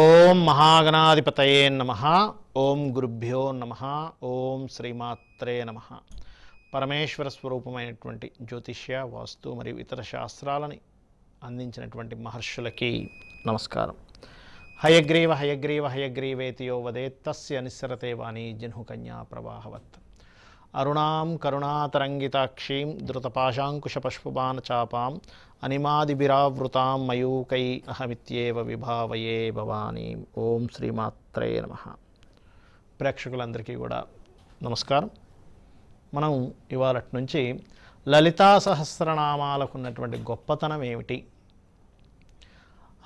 ఓం మహాగణాధిపతయే నమ ఓం గురుభ్యో నమ ఓం శ్రీమాత్రే నమ పరమేశ్వర స్వరూపమైనటువంటి జ్యోతిష్య వాస్తు మరియు ఇతర శాస్త్రాలని అందించినటువంటి మహర్షులకి నమస్కారం హయగ్రీవ హయగ్రీవ హయగ్రీవేతి యో వదే తస్య నిస్సరతే వాణి కన్యా ప్రవాహవత్ అరుణాం కరుణాతరంగితాక్షీం ధృతపాశాంకుశపుష్పబాణచాపాం అనిమాదిబిరావృతాం మయూకై అహమిత్యేవ విభావయే భవానీ ఓం శ్రీమాత్రే నమ ప్రేక్షకులందరికీ కూడా నమస్కారం మనం ఇవాళటి నుంచి లలితా సహస్రనామాలకు ఉన్నటువంటి గొప్పతనం ఏమిటి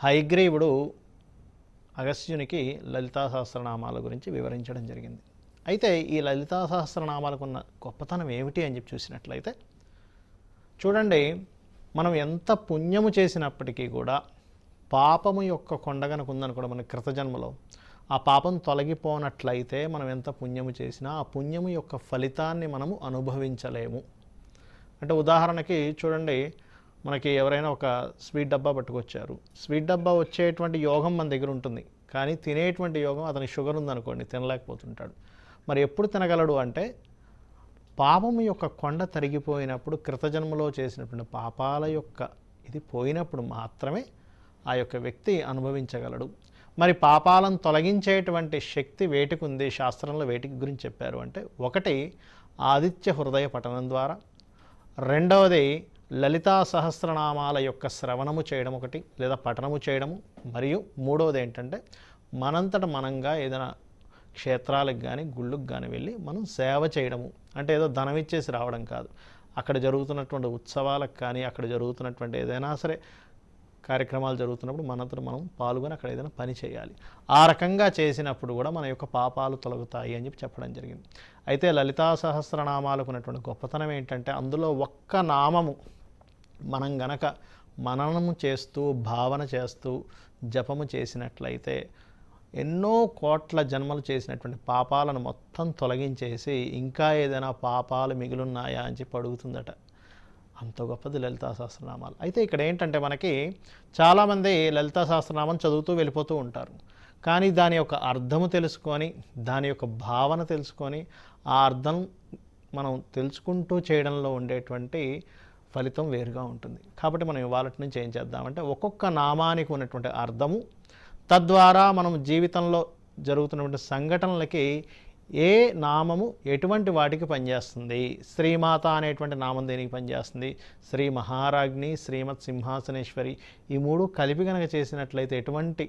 హైగ్రీవుడు అగస్త్యునికి లలితా సహస్రనామాల గురించి వివరించడం జరిగింది అయితే ఈ లలితా సహస్రనామాలకు ఉన్న గొప్పతనం ఏమిటి అని చెప్పి చూసినట్లయితే చూడండి మనం ఎంత పుణ్యము చేసినప్పటికీ కూడా పాపము యొక్క కొండగనకు ఉందని కూడా మన కృతజన్మలో ఆ పాపం తొలగిపోనట్లయితే మనం ఎంత పుణ్యము చేసినా ఆ పుణ్యము యొక్క ఫలితాన్ని మనము అనుభవించలేము అంటే ఉదాహరణకి చూడండి మనకి ఎవరైనా ఒక స్వీట్ డబ్బా పట్టుకొచ్చారు స్వీట్ డబ్బా వచ్చేటువంటి యోగం మన దగ్గర ఉంటుంది కానీ తినేటువంటి యోగం అతనికి షుగర్ ఉందనుకోండి తినలేకపోతుంటాడు మరి ఎప్పుడు తినగలడు అంటే పాపం యొక్క కొండ తరిగిపోయినప్పుడు కృతజన్మలో చేసినటువంటి పాపాల యొక్క ఇది పోయినప్పుడు మాత్రమే ఆ యొక్క వ్యక్తి అనుభవించగలడు మరి పాపాలను తొలగించేటువంటి శక్తి వేటికి ఉంది శాస్త్రంలో వేటికి గురించి చెప్పారు అంటే ఒకటి ఆదిత్య హృదయ పఠనం ద్వారా రెండవది లలితా సహస్రనామాల యొక్క శ్రవణము చేయడం ఒకటి లేదా పఠనము చేయడము మరియు మూడవది ఏంటంటే మనంతట మనంగా ఏదైనా క్షేత్రాలకు కానీ గుళ్ళకు కానీ వెళ్ళి మనం సేవ చేయడము అంటే ఏదో ధనం ఇచ్చేసి రావడం కాదు అక్కడ జరుగుతున్నటువంటి ఉత్సవాలకు కానీ అక్కడ జరుగుతున్నటువంటి ఏదైనా సరే కార్యక్రమాలు జరుగుతున్నప్పుడు మనతో మనం పాల్గొని అక్కడ ఏదైనా పని చేయాలి ఆ రకంగా చేసినప్పుడు కూడా మన యొక్క పాపాలు తొలగుతాయి అని చెప్పి చెప్పడం జరిగింది అయితే లలితా సహస్రనామాలకు ఉన్నటువంటి గొప్పతనం ఏంటంటే అందులో ఒక్క నామము మనం గనక మననము చేస్తూ భావన చేస్తూ జపము చేసినట్లయితే ఎన్నో కోట్ల జన్మలు చేసినటువంటి పాపాలను మొత్తం తొలగించేసి ఇంకా ఏదైనా పాపాలు మిగిలిన్నాయా అని చెప్పి అడుగుతుందట అంత గొప్పది లలితా సహస్రనామాలు అయితే ఇక్కడ ఏంటంటే మనకి చాలామంది లలితా సహస్రనామం చదువుతూ వెళ్ళిపోతూ ఉంటారు కానీ దాని యొక్క అర్థము తెలుసుకొని దాని యొక్క భావన తెలుసుకొని ఆ అర్థం మనం తెలుసుకుంటూ చేయడంలో ఉండేటువంటి ఫలితం వేరుగా ఉంటుంది కాబట్టి మనం ఇవాళ నుంచి ఏం చేద్దామంటే ఒక్కొక్క నామానికి ఉన్నటువంటి అర్థము తద్వారా మనం జీవితంలో జరుగుతున్నటువంటి సంఘటనలకి ఏ నామము ఎటువంటి వాటికి పనిచేస్తుంది శ్రీమాత అనేటువంటి నామం దేనికి పనిచేస్తుంది శ్రీ మహారాజ్ని శ్రీమత్ సింహాసనేశ్వరి ఈ మూడు కలిపి కనుక చేసినట్లయితే ఎటువంటి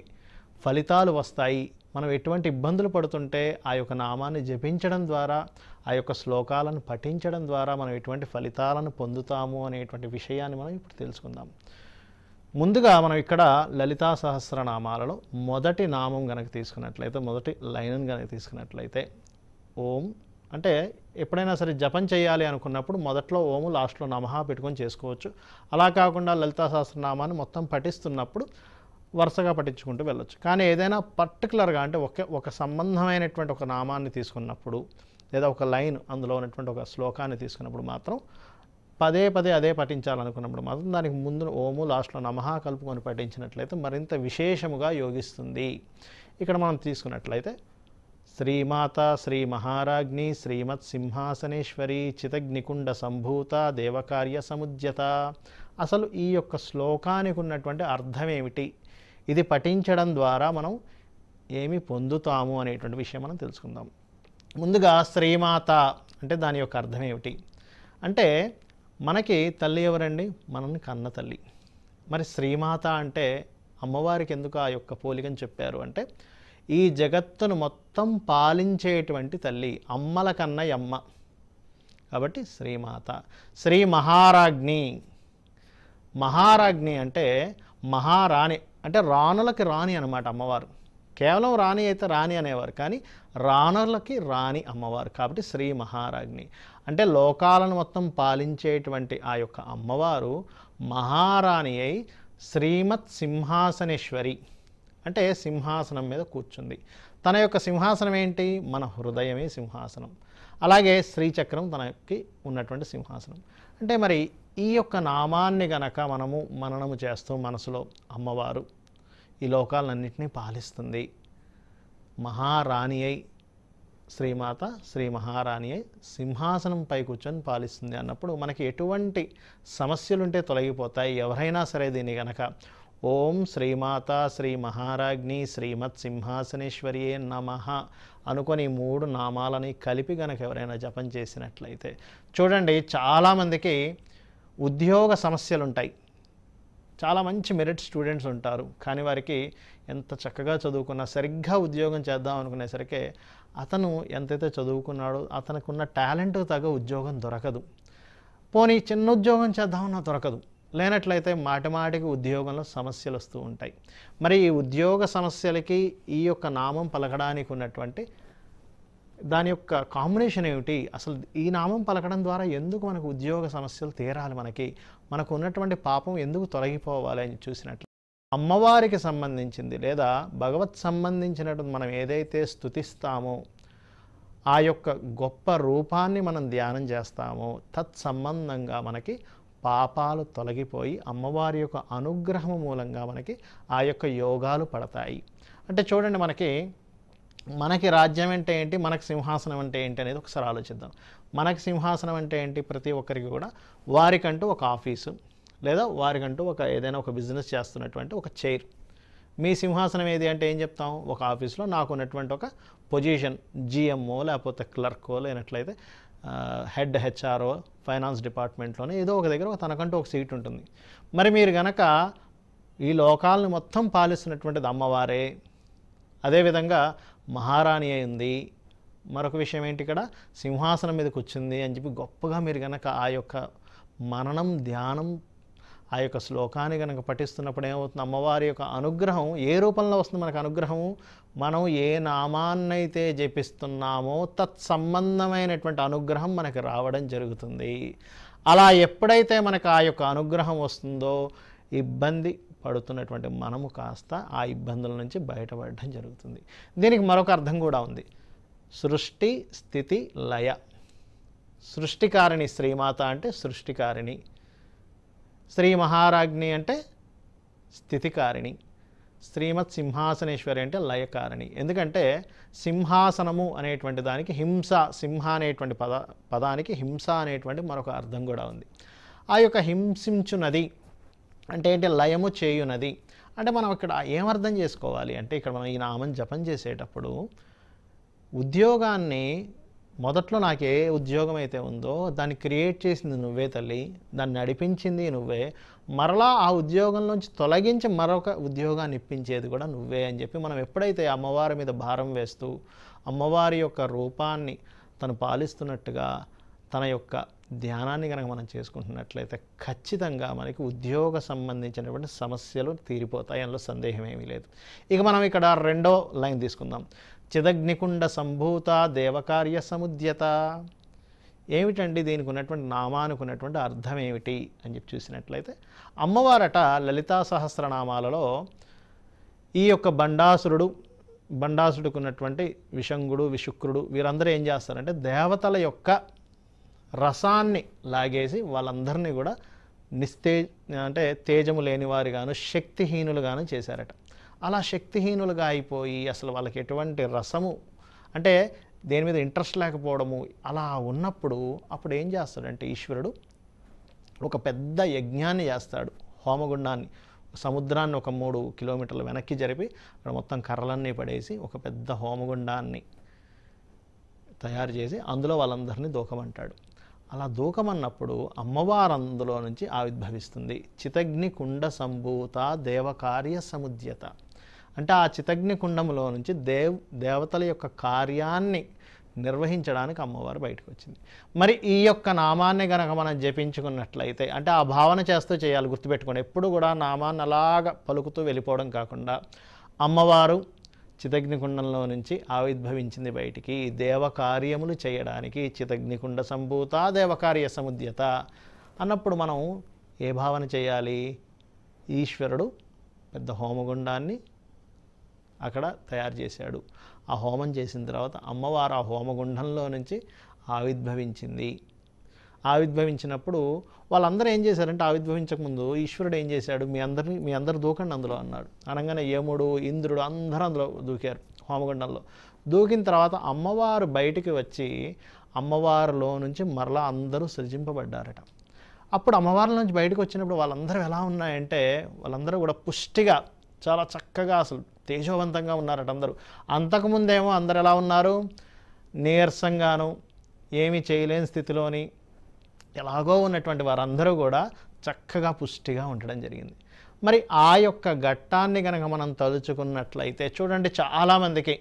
ఫలితాలు వస్తాయి మనం ఎటువంటి ఇబ్బందులు పడుతుంటే ఆ యొక్క నామాన్ని జపించడం ద్వారా ఆ యొక్క శ్లోకాలను పఠించడం ద్వారా మనం ఎటువంటి ఫలితాలను పొందుతాము అనేటువంటి విషయాన్ని మనం ఇప్పుడు తెలుసుకుందాం ముందుగా మనం ఇక్కడ లలితా సహస్రనామాలలో మొదటి నామం కనుక తీసుకున్నట్లయితే మొదటి లైన్ కనుక తీసుకున్నట్లయితే ఓం అంటే ఎప్పుడైనా సరే జపం చేయాలి అనుకున్నప్పుడు మొదట్లో ఓము లాస్ట్లో నమహ పెట్టుకొని చేసుకోవచ్చు అలా కాకుండా లలితా సహస్రనామాన్ని మొత్తం పఠిస్తున్నప్పుడు వరుసగా పఠించుకుంటూ వెళ్ళొచ్చు కానీ ఏదైనా పర్టికులర్గా అంటే ఒకే ఒక సంబంధమైనటువంటి ఒక నామాన్ని తీసుకున్నప్పుడు లేదా ఒక లైన్ అందులో ఉన్నటువంటి ఒక శ్లోకాన్ని తీసుకున్నప్పుడు మాత్రం పదే పదే అదే పఠించాలనుకున్నప్పుడు మాత్రం దానికి ముందు ఓము లాస్ట్లో నమహ కలుపుకొని పఠించినట్లయితే మరింత విశేషముగా యోగిస్తుంది ఇక్కడ మనం తీసుకున్నట్లయితే శ్రీమాత శ్రీ మహారాజ్ని శ్రీమత్ సింహాసనేశ్వరి చితగ్నికుండ సంభూత దేవకార్య సముద్యత అసలు ఈ యొక్క శ్లోకానికి ఉన్నటువంటి అర్థం ఏమిటి ఇది పఠించడం ద్వారా మనం ఏమి పొందుతాము అనేటువంటి విషయం మనం తెలుసుకుందాం ముందుగా శ్రీమాత అంటే దాని యొక్క అర్థం ఏమిటి అంటే మనకి తల్లి ఎవరండి మనల్ని కన్న తల్లి మరి శ్రీమాత అంటే అమ్మవారికి ఎందుకు ఆ యొక్క పోలికని చెప్పారు అంటే ఈ జగత్తును మొత్తం పాలించేటువంటి తల్లి అమ్మల కన్నయమ్మ కాబట్టి శ్రీమాత శ్రీ మహారాజ్ని మహారాజ్ని అంటే మహారాణి అంటే రాణులకి రాణి అనమాట అమ్మవారు కేవలం రాణి అయితే రాణి అనేవారు కానీ రాణులకి రాణి అమ్మవారు కాబట్టి శ్రీ మహారాజ్ని అంటే లోకాలను మొత్తం పాలించేటువంటి ఆ యొక్క అమ్మవారు మహారాణి అయి శ్రీమత్ సింహాసనేశ్వరి అంటే సింహాసనం మీద కూర్చుంది తన యొక్క సింహాసనం ఏంటి మన హృదయమే సింహాసనం అలాగే శ్రీచక్రం తనకి ఉన్నటువంటి సింహాసనం అంటే మరి ఈ యొక్క నామాన్ని గనక మనము మననము చేస్తూ మనసులో అమ్మవారు ఈ లోకాలన్నింటినీ పాలిస్తుంది మహారాణి అయి శ్రీమాత శ్రీ మహారాణి సింహాసనంపై కూర్చొని పాలిస్తుంది అన్నప్పుడు మనకి ఎటువంటి సమస్యలుంటే తొలగిపోతాయి ఎవరైనా సరే దీన్ని గనక ఓం శ్రీమాత శ్రీ మహారాజ్ని శ్రీమత్ సింహాసనేశ్వరియే నమ అనుకొని మూడు నామాలని కలిపి గనక ఎవరైనా జపం చేసినట్లయితే చూడండి చాలామందికి ఉద్యోగ సమస్యలుంటాయి చాలా మంచి మెరిట్ స్టూడెంట్స్ ఉంటారు కానీ వారికి ఎంత చక్కగా చదువుకున్నా సరిగ్గా ఉద్యోగం చేద్దాం అనుకునేసరికి అతను ఎంతైతే చదువుకున్నాడో అతనికిన్న టాలెంట్ తగ్గ ఉద్యోగం దొరకదు పోనీ చిన్న ఉద్యోగం చేద్దామన్నా దొరకదు లేనట్లయితే మాటిమాటికి ఉద్యోగంలో సమస్యలు వస్తూ ఉంటాయి మరి ఈ ఉద్యోగ సమస్యలకి ఈ యొక్క నామం పలకడానికి ఉన్నటువంటి దాని యొక్క కాంబినేషన్ ఏమిటి అసలు ఈ నామం పలకడం ద్వారా ఎందుకు మనకు ఉద్యోగ సమస్యలు తీరాలి మనకి మనకు ఉన్నటువంటి పాపం ఎందుకు తొలగిపోవాలి అని చూసినట్లు అమ్మవారికి సంబంధించింది లేదా భగవత్ సంబంధించినటువంటి మనం ఏదైతే స్థుతిస్తామో ఆ యొక్క గొప్ప రూపాన్ని మనం ధ్యానం చేస్తామో తత్సంబంధంగా మనకి పాపాలు తొలగిపోయి అమ్మవారి యొక్క అనుగ్రహం మూలంగా మనకి ఆ యొక్క యోగాలు పడతాయి అంటే చూడండి మనకి మనకి రాజ్యం అంటే ఏంటి మనకి సింహాసనం అంటే ఏంటి అనేది ఒకసారి ఆలోచిద్దాం మనకి సింహాసనం అంటే ఏంటి ప్రతి ఒక్కరికి కూడా వారికంటూ ఒక ఆఫీసు లేదా వారికంటూ ఒక ఏదైనా ఒక బిజినెస్ చేస్తున్నటువంటి ఒక చైర్ మీ సింహాసనం ఏది అంటే ఏం చెప్తాం ఒక ఆఫీస్లో నాకు ఉన్నటువంటి ఒక పొజిషన్ జిఎంఓ లేకపోతే క్లర్కో లేనట్లయితే హెడ్ హెచ్ఆర్ఓ ఫైనాన్స్ డిపార్ట్మెంట్లోనే ఏదో ఒక దగ్గర తనకంటూ ఒక సీట్ ఉంటుంది మరి మీరు కనుక ఈ లోకాలను మొత్తం పాలిస్తున్నటువంటిది అమ్మవారే అదేవిధంగా మహారాణి అయింది మరొక విషయం ఏంటి ఇక్కడ సింహాసనం మీద వచ్చింది అని చెప్పి గొప్పగా మీరు కనుక ఆ యొక్క మననం ధ్యానం ఆ యొక్క శ్లోకాన్ని కనుక పఠిస్తున్నప్పుడు ఏమవుతుంది అమ్మవారి యొక్క అనుగ్రహం ఏ రూపంలో వస్తుంది మనకు అనుగ్రహం మనం ఏ నామాన్నైతే జపిస్తున్నామో తత్సంబంధమైనటువంటి అనుగ్రహం మనకు రావడం జరుగుతుంది అలా ఎప్పుడైతే మనకు ఆ యొక్క అనుగ్రహం వస్తుందో ఇబ్బంది పడుతున్నటువంటి మనము కాస్త ఆ ఇబ్బందుల నుంచి బయటపడడం జరుగుతుంది దీనికి మరొక అర్థం కూడా ఉంది సృష్టి స్థితి లయ సృష్టికారిణి శ్రీమాత అంటే సృష్టికారిణి శ్రీ మహారాజ్ని అంటే స్థితికారిణి శ్రీమత్ సింహాసనేశ్వరి అంటే లయకారిణి ఎందుకంటే సింహాసనము అనేటువంటి దానికి హింస సింహ అనేటువంటి పద పదానికి హింస అనేటువంటి మరొక అర్థం కూడా ఉంది ఆ యొక్క హింసించునది అంటే ఏంటి లయము చేయునది అంటే మనం ఇక్కడ ఏమర్థం చేసుకోవాలి అంటే ఇక్కడ మనం ఈ నామం జపం చేసేటప్పుడు ఉద్యోగాన్ని మొదట్లో నాకు ఏ ఉద్యోగం అయితే ఉందో దాన్ని క్రియేట్ చేసింది నువ్వే తల్లి దాన్ని నడిపించింది నువ్వే మరలా ఆ ఉద్యోగం నుంచి తొలగించి మరొక ఉద్యోగాన్ని ఇప్పించేది కూడా నువ్వే అని చెప్పి మనం ఎప్పుడైతే అమ్మవారి మీద భారం వేస్తూ అమ్మవారి యొక్క రూపాన్ని తను పాలిస్తున్నట్టుగా తన యొక్క ధ్యానాన్ని కనుక మనం చేసుకుంటున్నట్లయితే ఖచ్చితంగా మనకి ఉద్యోగ సంబంధించినటువంటి సమస్యలు తీరిపోతాయి అందులో సందేహం ఏమీ లేదు ఇక మనం ఇక్కడ రెండో లైన్ తీసుకుందాం చిదగ్నికుండ సంభూత దేవకార్య సముద్యత ఏమిటండి దీనికి ఉన్నటువంటి నామానుకున్నటువంటి అర్థం ఏమిటి అని చెప్పి చూసినట్లయితే అమ్మవారట లలితా సహస్రనామాలలో ఈ యొక్క బండాసురుడు బండాసుడికి ఉన్నటువంటి విషంగుడు విశుక్రుడు వీరందరూ ఏం చేస్తారంటే దేవతల యొక్క రసాన్ని లాగేసి వాళ్ళందరినీ కూడా నిస్తే అంటే తేజము లేని శక్తిహీనులు శక్తిహీనులుగాను చేశారట అలా శక్తిహీనులుగా అయిపోయి అసలు వాళ్ళకి ఎటువంటి రసము అంటే దేని మీద ఇంట్రెస్ట్ లేకపోవడము అలా ఉన్నప్పుడు అప్పుడు ఏం చేస్తాడంటే ఈశ్వరుడు ఒక పెద్ద యజ్ఞాన్ని చేస్తాడు హోమగుండాన్ని సముద్రాన్ని ఒక మూడు కిలోమీటర్లు వెనక్కి జరిపి అక్కడ మొత్తం కర్రలన్నీ పడేసి ఒక పెద్ద హోమగుండాన్ని తయారు చేసి అందులో వాళ్ళందరినీ దూకమంటాడు అలా దూకమన్నప్పుడు అమ్మవారు అందులో నుంచి ఆవిర్భవిస్తుంది చితగ్ని కుండ సంభూత దేవకార్య సముద్యత అంటే ఆ చితగ్ని కుండంలో నుంచి దేవ్ దేవతల యొక్క కార్యాన్ని నిర్వహించడానికి అమ్మవారు బయటకు వచ్చింది మరి ఈ యొక్క నామాన్ని గనక మనం జపించుకున్నట్లయితే అంటే ఆ భావన చేస్తూ చేయాలి గుర్తుపెట్టుకోండి ఎప్పుడు కూడా నామాన్ని అలాగ పలుకుతూ వెళ్ళిపోవడం కాకుండా అమ్మవారు చితగ్నికుండంలో నుంచి ఆవిర్భవించింది బయటికి దేవకార్యములు చేయడానికి చితగ్నికుండ సంభూత దేవకార్య సముద్యత అన్నప్పుడు మనం ఏ భావన చేయాలి ఈశ్వరుడు పెద్ద హోమగుండాన్ని అక్కడ తయారు చేశాడు ఆ హోమం చేసిన తర్వాత అమ్మవారు ఆ హోమగుండంలో నుంచి ఆవిర్భవించింది ఆవిర్భవించినప్పుడు వాళ్ళందరూ ఏం చేశారంటే ఆవిర్భవించకముందు ఈశ్వరుడు ఏం చేశాడు మీ అందరిని మీ అందరు దూకండి అందులో అన్నాడు అనగానే యముడు ఇంద్రుడు అందరూ అందులో దూకారు హోమగుండంలో దూకిన తర్వాత అమ్మవారు బయటికి వచ్చి అమ్మవారిలో నుంచి మరలా అందరూ సృజింపబడ్డారట అప్పుడు అమ్మవారిలో నుంచి బయటకు వచ్చినప్పుడు వాళ్ళందరూ ఎలా ఉన్నాయంటే వాళ్ళందరూ కూడా పుష్టిగా చాలా చక్కగా అసలు తేజవంతంగా ఉన్నారట అందరూ అంతకుముందేమో అందరు ఎలా ఉన్నారు నీరసంగాను ఏమీ చేయలేని స్థితిలోని ఎలాగో ఉన్నటువంటి వారందరూ కూడా చక్కగా పుష్టిగా ఉండడం జరిగింది మరి ఆ యొక్క ఘట్టాన్ని కనుక మనం తలుచుకున్నట్లయితే చూడండి చాలామందికి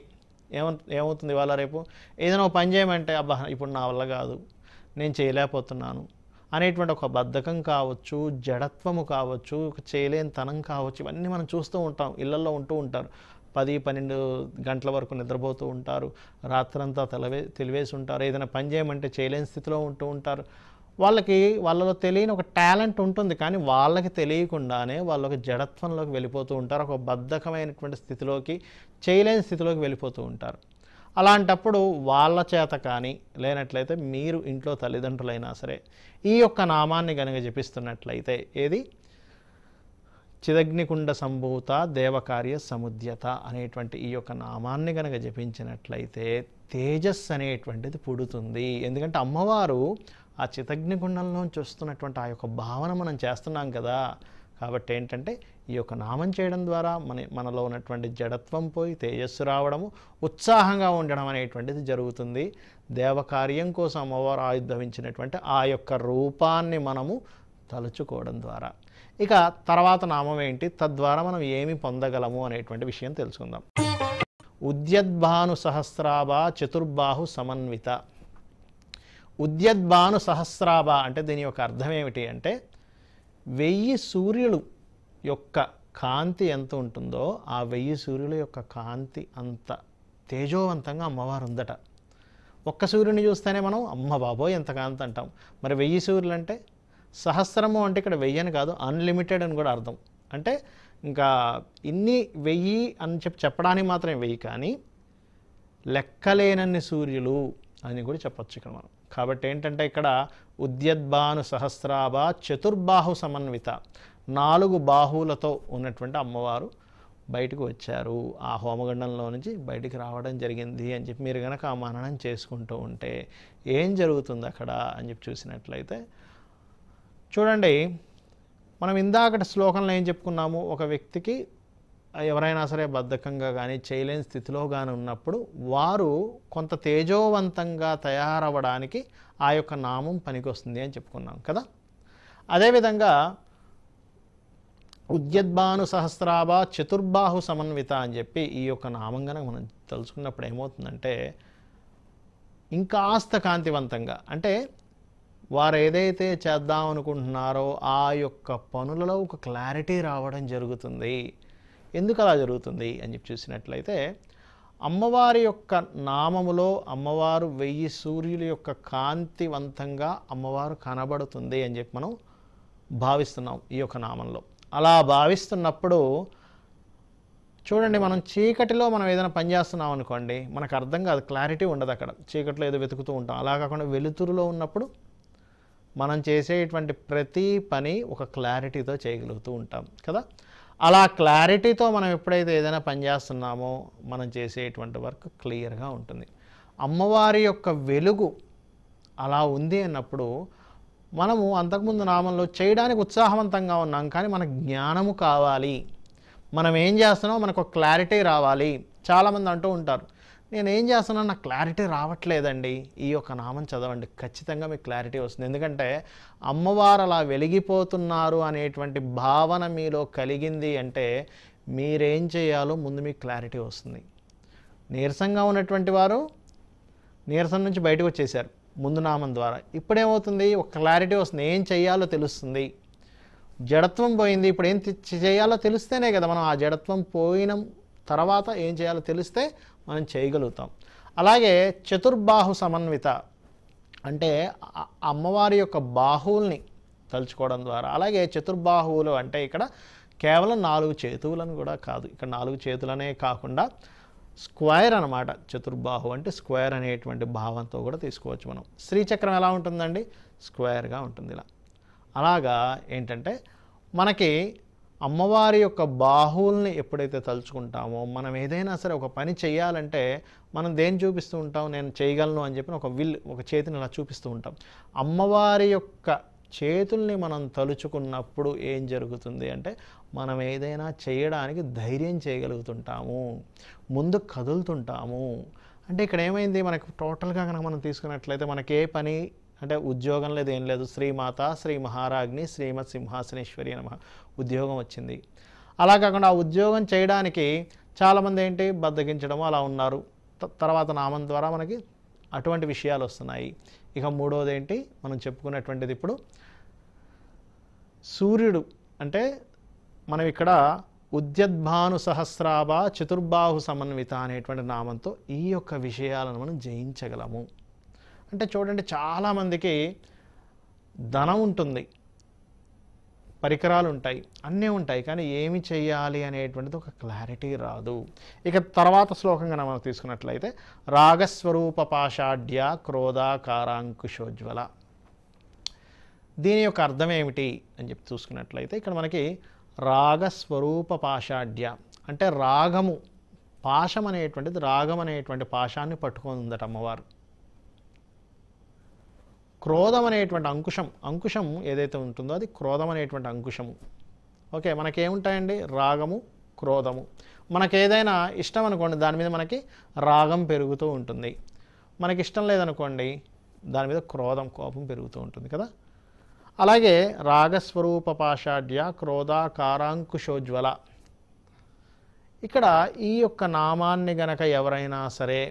ఏమ ఏమవుతుంది వాళ్ళ రేపు ఏదైనా పని చేయమంటే అబ్బా ఇప్పుడు నా వల్ల కాదు నేను చేయలేకపోతున్నాను అనేటువంటి ఒక బద్ధకం కావచ్చు జడత్వము కావచ్చు చేయలేనితనం కావచ్చు ఇవన్నీ మనం చూస్తూ ఉంటాం ఇళ్లలో ఉంటూ ఉంటారు పది పన్నెండు గంటల వరకు నిద్రపోతూ ఉంటారు రాత్రంతా తెలవే తెలివేసి ఉంటారు ఏదైనా పని చేయమంటే చేయలేని స్థితిలో ఉంటూ ఉంటారు వాళ్ళకి వాళ్ళలో తెలియని ఒక టాలెంట్ ఉంటుంది కానీ వాళ్ళకి తెలియకుండానే వాళ్ళు ఒక జడత్వంలోకి వెళ్ళిపోతూ ఉంటారు ఒక బద్ధకమైనటువంటి స్థితిలోకి చేయలేని స్థితిలోకి వెళ్ళిపోతూ ఉంటారు అలాంటప్పుడు వాళ్ళ చేత కానీ లేనట్లయితే మీరు ఇంట్లో తల్లిదండ్రులైనా సరే ఈ యొక్క నామాన్ని కనుక జపిస్తున్నట్లయితే ఏది చిదగ్నికుండ సంభూత దేవకార్య సముద్యత అనేటువంటి ఈ యొక్క నామాన్ని కనుక జపించినట్లయితే తేజస్ అనేటువంటిది పుడుతుంది ఎందుకంటే అమ్మవారు ఆ చితగ్నికుండంలోంచి వస్తున్నటువంటి ఆ యొక్క భావన మనం చేస్తున్నాం కదా కాబట్టి ఏంటంటే ఈ యొక్క నామం చేయడం ద్వారా మన మనలో ఉన్నటువంటి జడత్వం పోయి తేజస్సు రావడము ఉత్సాహంగా ఉండడం అనేటువంటిది జరుగుతుంది దేవకార్యం కోసం అమ్మవారు ఆయుద్ధవించినటువంటి ఆ యొక్క రూపాన్ని మనము తలుచుకోవడం ద్వారా ఇక తర్వాత నామం ఏంటి తద్వారా మనం ఏమి పొందగలము అనేటువంటి విషయం తెలుసుకుందాం ఉద్యద్భాను సహస్రాభ చతుర్బాహు సమన్విత ఉద్యద్భాను సహస్రాభ అంటే దీని యొక్క అర్థం ఏమిటి అంటే వెయ్యి సూర్యులు యొక్క కాంతి ఎంత ఉంటుందో ఆ వెయ్యి సూర్యుల యొక్క కాంతి అంత తేజోవంతంగా అమ్మవారు ఉందట ఒక్క సూర్యుని చూస్తేనే మనం అమ్మ బాబోయ్ ఎంత కాంతి అంటాం మరి వెయ్యి సూర్యులు అంటే సహస్రము అంటే ఇక్కడ వెయ్యి అని కాదు అన్లిమిటెడ్ అని కూడా అర్థం అంటే ఇంకా ఇన్ని వెయ్యి అని చెప్పి చెప్పడానికి మాత్రమే వెయ్యి కానీ లెక్కలేనన్ని సూర్యులు అని కూడా చెప్పచ్చు ఇక్కడ మనం కాబట్టి ఏంటంటే ఇక్కడ ఉద్యద్భాను సహస్రాభ చతుర్బాహు సమన్విత నాలుగు బాహువులతో ఉన్నటువంటి అమ్మవారు బయటకు వచ్చారు ఆ హోమగండంలో నుంచి బయటికి రావడం జరిగింది అని చెప్పి మీరు కనుక ఆ మననం చేసుకుంటూ ఉంటే ఏం జరుగుతుంది అక్కడ అని చెప్పి చూసినట్లయితే చూడండి మనం ఇందాకటి శ్లోకంలో ఏం చెప్పుకున్నాము ఒక వ్యక్తికి ఎవరైనా సరే బద్ధకంగా కానీ చేయలేని స్థితిలో కానీ ఉన్నప్పుడు వారు కొంత తేజోవంతంగా తయారవ్వడానికి ఆ యొక్క నామం పనికొస్తుంది అని చెప్పుకున్నాం కదా అదేవిధంగా ఉద్యద్భాను సహస్రాభ చతుర్బాహు సమన్విత అని చెప్పి ఈ యొక్క నామం కనుక మనం తలుచుకున్నప్పుడు ఏమవుతుందంటే ఇంకాస్త కాంతివంతంగా అంటే వారు ఏదైతే చేద్దాం అనుకుంటున్నారో ఆ యొక్క పనులలో ఒక క్లారిటీ రావడం జరుగుతుంది ఎందుకు అలా జరుగుతుంది అని చెప్పి చూసినట్లయితే అమ్మవారి యొక్క నామములో అమ్మవారు వెయ్యి సూర్యుల యొక్క కాంతివంతంగా అమ్మవారు కనబడుతుంది అని చెప్పి మనం భావిస్తున్నాం ఈ యొక్క నామంలో అలా భావిస్తున్నప్పుడు చూడండి మనం చీకటిలో మనం ఏదైనా పని చేస్తున్నాం అనుకోండి మనకు అర్థం కాదు క్లారిటీ ఉండదు అక్కడ చీకటిలో ఏదో వెతుకుతూ ఉంటాం అలా కాకుండా వెలుతురులో ఉన్నప్పుడు మనం చేసేటువంటి ప్రతి పని ఒక క్లారిటీతో చేయగలుగుతూ ఉంటాం కదా అలా క్లారిటీతో మనం ఎప్పుడైతే ఏదైనా పని చేస్తున్నామో మనం చేసేటువంటి వర్క్ క్లియర్గా ఉంటుంది అమ్మవారి యొక్క వెలుగు అలా ఉంది అన్నప్పుడు మనము అంతకుముందు నామంలో చేయడానికి ఉత్సాహవంతంగా ఉన్నాం కానీ మనకు జ్ఞానము కావాలి మనం ఏం చేస్తున్నామో మనకు క్లారిటీ రావాలి చాలామంది అంటూ ఉంటారు నేనేం చేస్తున్నాను నాకు క్లారిటీ రావట్లేదండి ఈ యొక్క నామం చదవండి ఖచ్చితంగా మీకు క్లారిటీ వస్తుంది ఎందుకంటే అమ్మవారు అలా వెలిగిపోతున్నారు అనేటువంటి భావన మీలో కలిగింది అంటే మీరేం చేయాలో ముందు మీకు క్లారిటీ వస్తుంది నీరసంగా ఉన్నటువంటి వారు నీరసం నుంచి బయటకు వచ్చేసారు ముందు నామం ద్వారా ఇప్పుడేమవుతుంది ఒక క్లారిటీ వస్తుంది ఏం చేయాలో తెలుస్తుంది జడత్వం పోయింది ఇప్పుడు ఏం చేయాలో తెలిస్తేనే కదా మనం ఆ జడత్వం పోయిన తర్వాత ఏం చేయాలో తెలిస్తే మనం చేయగలుగుతాం అలాగే చతుర్బాహు సమన్విత అంటే అమ్మవారి యొక్క బాహువుల్ని తలుచుకోవడం ద్వారా అలాగే చతుర్బాహువులు అంటే ఇక్కడ కేవలం నాలుగు చేతువులను కూడా కాదు ఇక్కడ నాలుగు చేతులనే కాకుండా స్క్వేర్ అనమాట చతుర్బాహు అంటే స్క్వేర్ అనేటువంటి భావంతో కూడా తీసుకోవచ్చు మనం శ్రీచక్రం ఎలా ఉంటుందండి స్క్వేర్గా ఉంటుంది ఇలా అలాగా ఏంటంటే మనకి అమ్మవారి యొక్క బాహువుల్ని ఎప్పుడైతే తలుచుకుంటామో మనం ఏదైనా సరే ఒక పని చేయాలంటే మనం దేని చూపిస్తూ ఉంటాం నేను చేయగలను అని చెప్పిన ఒక విల్ ఒక చేతిని అలా చూపిస్తూ ఉంటాం అమ్మవారి యొక్క చేతుల్ని మనం తలుచుకున్నప్పుడు ఏం జరుగుతుంది అంటే మనం ఏదైనా చేయడానికి ధైర్యం చేయగలుగుతుంటాము ముందు కదులుతుంటాము అంటే ఇక్కడ ఏమైంది మనకు టోటల్గా కనుక మనం తీసుకున్నట్లయితే మనకి ఏ పని అంటే ఉద్యోగం లేదు ఏం లేదు శ్రీమాత శ్రీ మహారాజ్ని శ్రీమత్ సింహాసనేశ్వరి అని ఉద్యోగం వచ్చింది అలా కాకుండా ఆ ఉద్యోగం చేయడానికి చాలామంది ఏంటి బద్దగించడం అలా ఉన్నారు తర్వాత నామం ద్వారా మనకి అటువంటి విషయాలు వస్తున్నాయి ఇక మూడవది ఏంటి మనం చెప్పుకునేటువంటిది ఇప్పుడు సూర్యుడు అంటే మనం ఇక్కడ ఉద్యద్భాను సహస్రాభ చతుర్బాహు సమన్విత అనేటువంటి నామంతో ఈ యొక్క విషయాలను మనం జయించగలము అంటే చూడండి చాలామందికి ధనం ఉంటుంది పరికరాలు ఉంటాయి అన్నీ ఉంటాయి కానీ ఏమి చేయాలి అనేటువంటిది ఒక క్లారిటీ రాదు ఇక తర్వాత శ్లోకంగా మనం తీసుకున్నట్లయితే రాగస్వరూప పాషాఢ్య క్రోధాకారాంకుశోజ్వల దీని యొక్క అర్థం ఏమిటి అని చెప్పి చూసుకున్నట్లయితే ఇక్కడ మనకి రాగస్వరూప పాషాఢ్య అంటే రాగము పాశం అనేటువంటిది రాగం అనేటువంటి పాశాన్ని పట్టుకొని ఉందట అమ్మవారు క్రోధం అనేటువంటి అంకుశం అంకుశం ఏదైతే ఉంటుందో అది క్రోధం అనేటువంటి అంకుశము ఓకే మనకేముంటాయండి రాగము క్రోధము మనకేదైనా ఇష్టం అనుకోండి దాని మీద మనకి రాగం పెరుగుతూ ఉంటుంది మనకి ఇష్టం లేదనుకోండి దాని మీద క్రోధం కోపం పెరుగుతూ ఉంటుంది కదా అలాగే రాగస్వరూప పాషాఢ్య క్రోధ కారాంకుశోజ్వల ఇక్కడ ఈ యొక్క నామాన్ని గనక ఎవరైనా సరే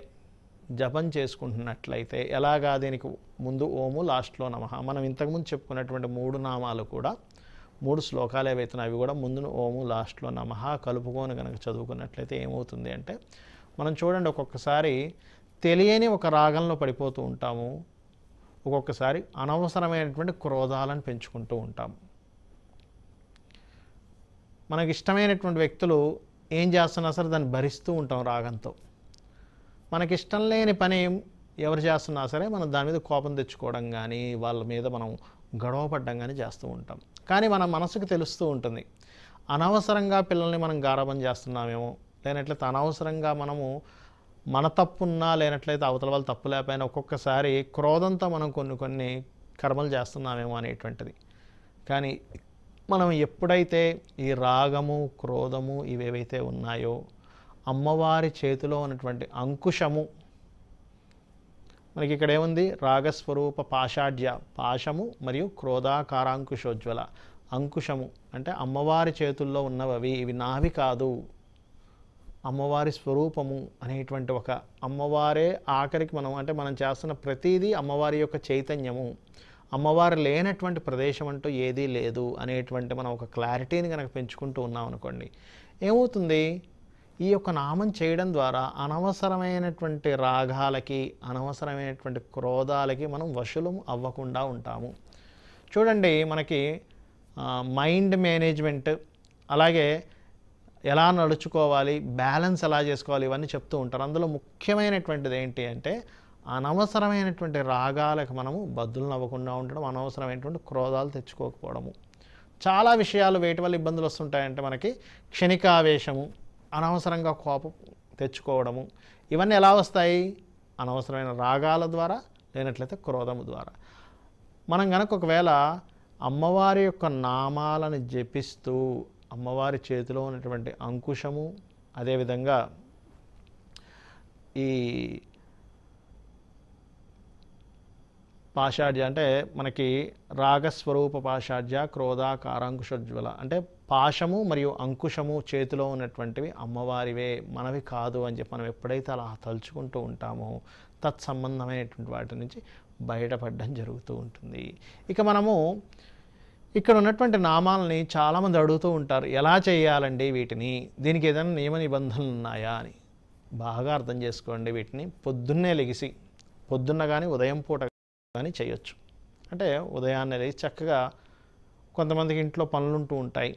జపం చేసుకుంటున్నట్లయితే ఎలాగా దీనికి ముందు ఓము లాస్ట్లో నమ మనం ఇంతకుముందు చెప్పుకున్నటువంటి మూడు నామాలు కూడా మూడు శ్లోకాలు ఏవైతే అవి కూడా ముందు ఓము లాస్ట్లో నమ కలుపుకొని కనుక చదువుకున్నట్లయితే ఏమవుతుంది అంటే మనం చూడండి ఒక్కొక్కసారి తెలియని ఒక రాగంలో పడిపోతూ ఉంటాము ఒక్కొక్కసారి అనవసరమైనటువంటి క్రోధాలను పెంచుకుంటూ ఉంటాము మనకి ఇష్టమైనటువంటి వ్యక్తులు ఏం చేస్తున్నా సరే దాన్ని భరిస్తూ ఉంటాం రాగంతో మనకిష్టం లేని పని ఎవరు చేస్తున్నా సరే మనం దాని మీద కోపం తెచ్చుకోవడం కానీ వాళ్ళ మీద మనం గొడవపడ్డం కానీ చేస్తూ ఉంటాం కానీ మన మనసుకు తెలుస్తూ ఉంటుంది అనవసరంగా పిల్లల్ని మనం గారాబం చేస్తున్నామేమో లేనట్లయితే అనవసరంగా మనము మన తప్పున్నా లేనట్లయితే అవతల వాళ్ళు తప్పు లేకపోయినా ఒక్కొక్కసారి క్రోధంతో మనం కొన్ని కొన్ని కర్మలు చేస్తున్నామేమో అనేటువంటిది కానీ మనం ఎప్పుడైతే ఈ రాగము క్రోధము ఇవేవైతే ఉన్నాయో అమ్మవారి చేతిలో ఉన్నటువంటి అంకుశము మనకి ఇక్కడ ఏముంది రాగస్వరూప పాషాఢ్య పాశము మరియు క్రోధాకారాంకుశోజ్వల అంకుశము అంటే అమ్మవారి చేతుల్లో ఉన్నవి ఇవి నావి కాదు అమ్మవారి స్వరూపము అనేటువంటి ఒక అమ్మవారే ఆఖరికి మనం అంటే మనం చేస్తున్న ప్రతిదీ అమ్మవారి యొక్క చైతన్యము అమ్మవారు లేనటువంటి ప్రదేశం అంటూ ఏదీ లేదు అనేటువంటి మనం ఒక క్లారిటీని కనుక పెంచుకుంటూ ఉన్నాం అనుకోండి ఏమవుతుంది ఈ యొక్క నామం చేయడం ద్వారా అనవసరమైనటువంటి రాగాలకి అనవసరమైనటువంటి క్రోధాలకి మనం వశులం అవ్వకుండా ఉంటాము చూడండి మనకి మైండ్ మేనేజ్మెంట్ అలాగే ఎలా నడుచుకోవాలి బ్యాలెన్స్ ఎలా చేసుకోవాలి ఇవన్నీ చెప్తూ ఉంటారు అందులో ముఖ్యమైనటువంటిది ఏంటి అంటే అనవసరమైనటువంటి రాగాలకు మనము బద్దులు అవ్వకుండా ఉండడం అనవసరమైనటువంటి క్రోధాలు తెచ్చుకోకపోవడము చాలా విషయాలు వేటి వల్ల ఇబ్బందులు వస్తుంటాయంటే మనకి క్షణికావేశము అనవసరంగా కోపం తెచ్చుకోవడము ఇవన్నీ ఎలా వస్తాయి అనవసరమైన రాగాల ద్వారా లేనట్లయితే క్రోధము ద్వారా మనం కనుక ఒకవేళ అమ్మవారి యొక్క నామాలను జపిస్తూ అమ్మవారి చేతిలో ఉన్నటువంటి అంకుశము అదేవిధంగా ఈ పాషాఢ్య అంటే మనకి రాగస్వరూప పాషాఢ్య క్రోధాకారాంకుశోజ్వల అంటే పాశము మరియు అంకుశము చేతిలో ఉన్నటువంటివి అమ్మవారివే మనవి కాదు అని చెప్పి మనం ఎప్పుడైతే అలా తలుచుకుంటూ ఉంటామో తత్సంబంధమైనటువంటి వాటి నుంచి బయటపడడం జరుగుతూ ఉంటుంది ఇక మనము ఇక్కడ ఉన్నటువంటి నామాలని చాలామంది అడుగుతూ ఉంటారు ఎలా చేయాలండి వీటిని దీనికి ఏదైనా నియమ నిబంధనలు ఉన్నాయా అని బాగా అర్థం చేసుకోండి వీటిని పొద్దున్నే లెగిసి పొద్దున్న కానీ ఉదయం పూట కానీ చేయొచ్చు అంటే ఉదయాన్నే లేచి చక్కగా కొంతమందికి ఇంట్లో పనులుంటూ ఉంటాయి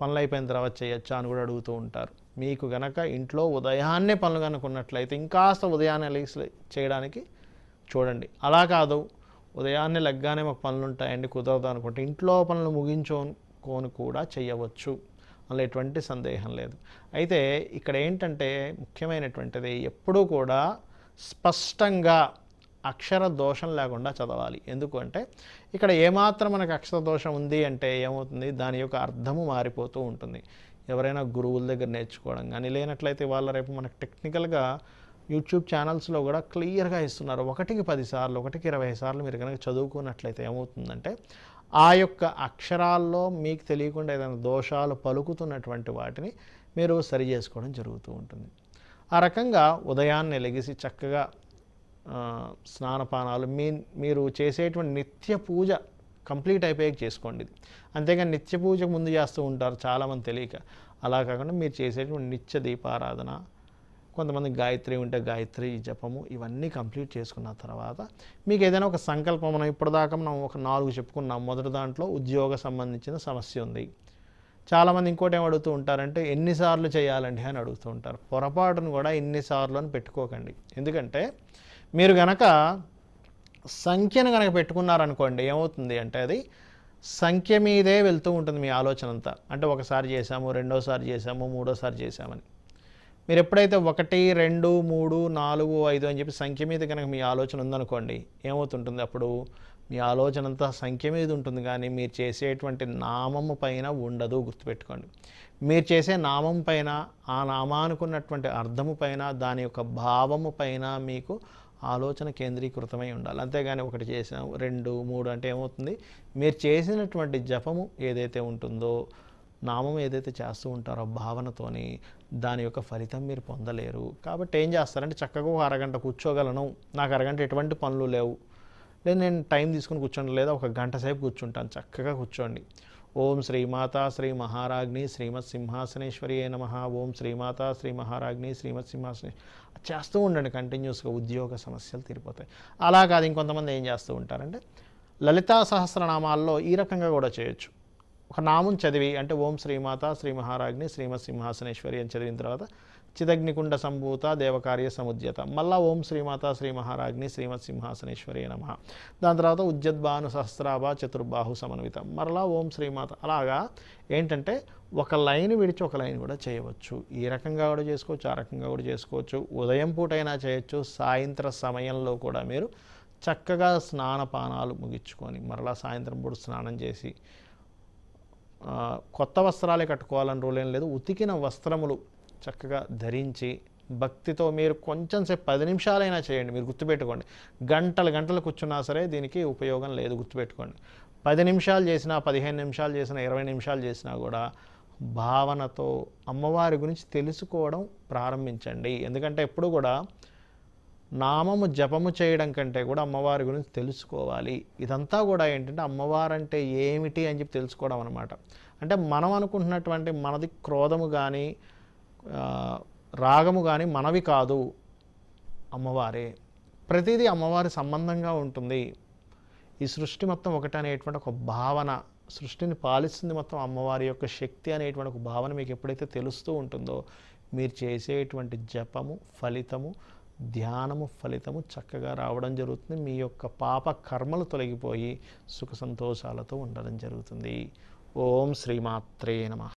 పనులు అయిపోయిన తర్వాత చేయొచ్చా అని కూడా అడుగుతూ ఉంటారు మీకు గనక ఇంట్లో ఉదయాన్నే పనులు కనుకున్నట్లయితే ఇంకాస్త ఉదయాన్నే లేచి చేయడానికి చూడండి అలా కాదు ఉదయాన్నే లెగ్గానే మాకు పనులు ఉంటాయండి కుదరదు అనుకుంటే ఇంట్లో పనులు ముగించుకోను కూడా చేయవచ్చు అందులో ఎటువంటి సందేహం లేదు అయితే ఇక్కడ ఏంటంటే ముఖ్యమైనటువంటిది ఎప్పుడూ కూడా స్పష్టంగా అక్షర దోషం లేకుండా చదవాలి ఎందుకు అంటే ఇక్కడ ఏమాత్రం మనకు అక్షర దోషం ఉంది అంటే ఏమవుతుంది దాని యొక్క అర్థము మారిపోతూ ఉంటుంది ఎవరైనా గురువుల దగ్గర నేర్చుకోవడం కానీ లేనట్లయితే వాళ్ళ రేపు మనకు టెక్నికల్గా యూట్యూబ్ ఛానల్స్లో కూడా క్లియర్గా ఇస్తున్నారు ఒకటికి పదిసార్లు ఒకటికి ఇరవై సార్లు మీరు కనుక చదువుకున్నట్లయితే ఏమవుతుందంటే ఆ యొక్క అక్షరాల్లో మీకు తెలియకుండా ఏదైనా దోషాలు పలుకుతున్నటువంటి వాటిని మీరు సరి చేసుకోవడం జరుగుతూ ఉంటుంది ఆ రకంగా ఉదయాన్నే లెగిసి చక్కగా స్నానపానాలు మీ మీరు చేసేటువంటి నిత్య పూజ కంప్లీట్ అయిపోయాక చేసుకోండి అంతేగాని నిత్య పూజకు ముందు చేస్తూ ఉంటారు చాలామంది తెలియక అలా కాకుండా మీరు చేసేటువంటి నిత్య దీపారాధన కొంతమంది గాయత్రి ఉంటే గాయత్రి జపము ఇవన్నీ కంప్లీట్ చేసుకున్న తర్వాత మీకు ఏదైనా ఒక సంకల్పం మనం ఇప్పటిదాకా మనం ఒక నాలుగు చెప్పుకున్నాం మొదటి దాంట్లో ఉద్యోగ సంబంధించిన సమస్య ఉంది చాలామంది ఇంకోటి ఏం అడుగుతూ ఉంటారంటే ఎన్నిసార్లు చేయాలండి అని అడుగుతూ ఉంటారు పొరపాటును కూడా ఎన్నిసార్లు అని పెట్టుకోకండి ఎందుకంటే మీరు గనక సంఖ్యను కనుక పెట్టుకున్నారనుకోండి ఏమవుతుంది అంటే అది సంఖ్య మీదే వెళ్తూ ఉంటుంది మీ ఆలోచన అంతా అంటే ఒకసారి చేశాము రెండోసారి చేశాము మూడోసారి చేశామని మీరు ఎప్పుడైతే ఒకటి రెండు మూడు నాలుగు ఐదు అని చెప్పి సంఖ్య మీద కనుక మీ ఆలోచన ఉందనుకోండి ఏమవుతుంటుంది అప్పుడు మీ ఆలోచన అంతా సంఖ్య మీద ఉంటుంది కానీ మీరు చేసేటువంటి నామము పైన ఉండదు గుర్తుపెట్టుకోండి మీరు చేసే నామం పైన ఆ నామానుకున్నటువంటి అర్థము పైన దాని యొక్క భావము పైన మీకు ఆలోచన కేంద్రీకృతమై ఉండాలి అంతేగాని ఒకటి చేసాం రెండు మూడు అంటే ఏమవుతుంది మీరు చేసినటువంటి జపము ఏదైతే ఉంటుందో నామం ఏదైతే చేస్తూ ఉంటారో భావనతోని దాని యొక్క ఫలితం మీరు పొందలేరు కాబట్టి ఏం చేస్తారంటే చక్కగా ఒక అరగంట కూర్చోగలను నాకు అరగంట ఎటువంటి పనులు లేవు లేదు నేను టైం తీసుకుని కూర్చోండి లేదా ఒక గంట సేపు కూర్చుంటాను చక్కగా కూర్చోండి ఓం శ్రీమాతా శ్రీ మహారాజ్ని శ్రీమత్ సింహాసనేశ్వరి అయిన నమ ఓం శ్రీమాతా శ్రీ మహారాజ్ని శ్రీమత్ సింహాసనే చేస్తూ ఉండండి కంటిన్యూస్గా ఉద్యోగ సమస్యలు తీరిపోతాయి అలా కాదు ఇంకొంతమంది ఏం చేస్తూ ఉంటారంటే లలితా సహస్రనామాల్లో ఈ రకంగా కూడా చేయొచ్చు ఒక నామం చదివి అంటే ఓం శ్రీమాత శ్రీ మహారాజ్ని శ్రీమత్ సింహాసనేశ్వరి అని చదివిన తర్వాత చిదగ్నికుండ సంభూత దేవకార్య సముద్యత మళ్ళా ఓం శ్రీమాత శ్రీ మహారాజ్ని శ్రీమత్ సింహాసనేశ్వరి నమ దాని తర్వాత ఉజ్జద్భాను సహస్రాభ చతుర్బాహు సమన్విత మరలా ఓం శ్రీమాత అలాగా ఏంటంటే ఒక లైన్ విడిచి ఒక లైన్ కూడా చేయవచ్చు ఈ రకంగా కూడా చేసుకోవచ్చు ఆ రకంగా కూడా చేసుకోవచ్చు ఉదయం పూటైనా చేయొచ్చు సాయంత్ర సమయంలో కూడా మీరు చక్కగా స్నానపానాలు ముగించుకొని మరలా సాయంత్రం పూట స్నానం చేసి కొత్త వస్త్రాలే కట్టుకోవాలని రూల్ ఏం లేదు ఉతికిన వస్త్రములు చక్కగా ధరించి భక్తితో మీరు కొంచెం సేపు పది నిమిషాలైనా చేయండి మీరు గుర్తుపెట్టుకోండి గంటలు గంటలు కూర్చున్నా సరే దీనికి ఉపయోగం లేదు గుర్తుపెట్టుకోండి పది నిమిషాలు చేసినా పదిహేను నిమిషాలు చేసినా ఇరవై నిమిషాలు చేసినా కూడా భావనతో అమ్మవారి గురించి తెలుసుకోవడం ప్రారంభించండి ఎందుకంటే ఎప్పుడు కూడా నామము జపము చేయడం కంటే కూడా అమ్మవారి గురించి తెలుసుకోవాలి ఇదంతా కూడా ఏంటంటే అమ్మవారు అంటే ఏమిటి అని చెప్పి తెలుసుకోవడం అనమాట అంటే మనం అనుకుంటున్నటువంటి మనది క్రోధము కానీ రాగము కానీ మనవి కాదు అమ్మవారే ప్రతిదీ అమ్మవారి సంబంధంగా ఉంటుంది ఈ సృష్టి మొత్తం ఒకటి అనేటువంటి ఒక భావన సృష్టిని పాలిస్తుంది మొత్తం అమ్మవారి యొక్క శక్తి అనేటువంటి ఒక భావన మీకు ఎప్పుడైతే తెలుస్తూ ఉంటుందో మీరు చేసేటువంటి జపము ఫలితము ధ్యానము ఫలితము చక్కగా రావడం జరుగుతుంది మీ యొక్క పాప కర్మలు తొలగిపోయి సుఖ సంతోషాలతో ఉండడం జరుగుతుంది ఓం శ్రీమాత్రే నమ